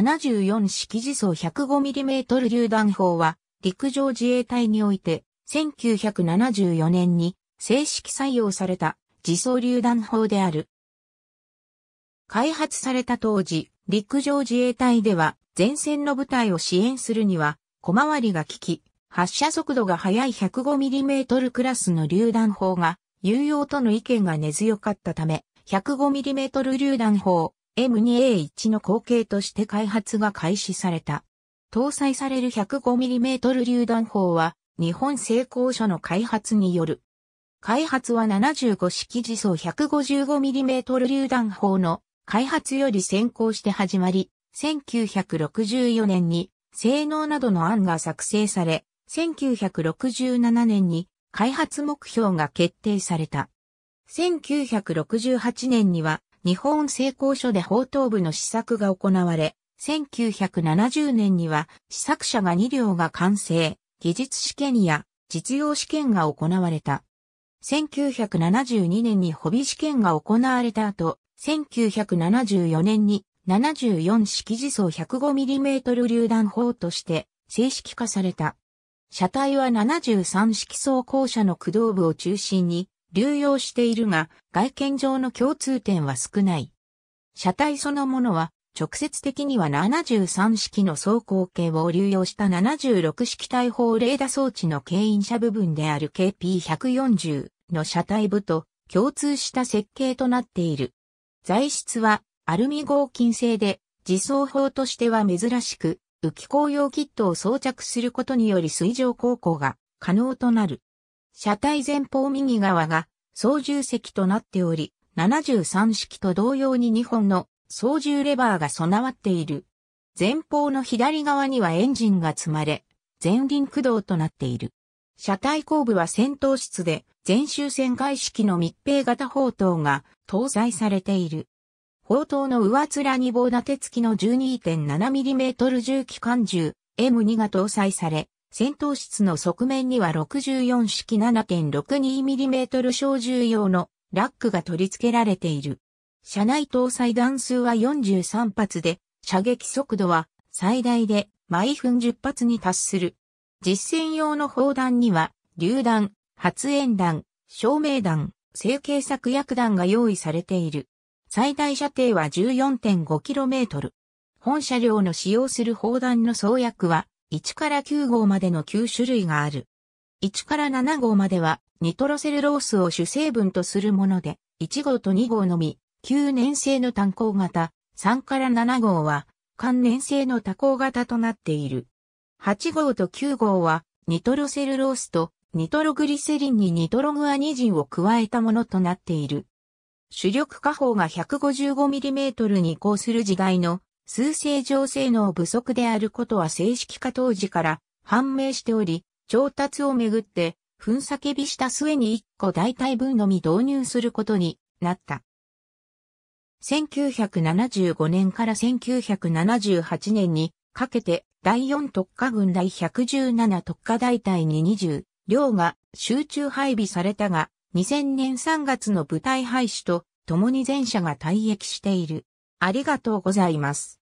74式自走 105mm 榴弾砲は、陸上自衛隊において、1974年に正式採用された自走榴弾砲である。開発された当時、陸上自衛隊では前線の部隊を支援するには小回りが利き、発射速度が速い 105mm クラスの榴弾砲が有用との意見が根強かったため、105mm 榴弾砲 M2A1 の後継として開発が開始された。搭載される 105mm 榴弾砲は日本製鋼所の開発による。開発は75式自走 155mm 榴弾砲の開発より先行して始まり、1964年に性能などの案が作成され、1967年に開発目標が決定された。1968年には日本成功所で砲刀部の試作が行われ、1970年には試作車が2両が完成、技術試験や実用試験が行われた。1972年にホビ試験が行われた後、1974年に74式自走 105mm 榴弾砲として正式化された。車体は73式装甲車の駆動部を中心に流用しているが、外見上の共通点は少ない。車体そのものは、直接的には73式の走行系を流用した76式大砲レーダ装置の牽引車部分である KP140 の車体部と共通した設計となっている。材質はアルミ合金製で、自走砲としては珍しく、浮き工用キットを装着することにより水上航行が可能となる。車体前方右側が操縦席となっており、73式と同様に2本の操縦レバーが備わっている。前方の左側にはエンジンが積まれ、前輪駆動となっている。車体後部は先頭室で、全周旋回式の密閉型砲塔が搭載されている。砲塔の上面に棒立て付きの 12.7mm 重機関銃 M2 が搭載され、戦闘室の側面には64式 7.62mm 小銃用のラックが取り付けられている。車内搭載弾数は43発で、射撃速度は最大で毎分10発に達する。実戦用の砲弾には、榴弾、発煙弾、照明弾、成形作薬弾が用意されている。最大射程は 14.5km。本車両の使用する砲弾の創薬は1から9号までの9種類がある。1から7号までは、ニトロセルロースを主成分とするもので、1号と2号のみ、9年生の単行型、3から7号は、関連性の多項型となっている。8号と9号は、ニトロセルロースと、ニトログリセリンにニトログアニジンを加えたものとなっている。主力火砲が 155mm に移行する時代の数正常性能不足であることは正式化当時から判明しており、調達をめぐって、分叫びした末に1個代替分のみ導入することになった。1975年から1978年にかけて第4特化軍第117特化大隊に20両が集中配備されたが2000年3月の部隊廃止と共に全社が退役している。ありがとうございます。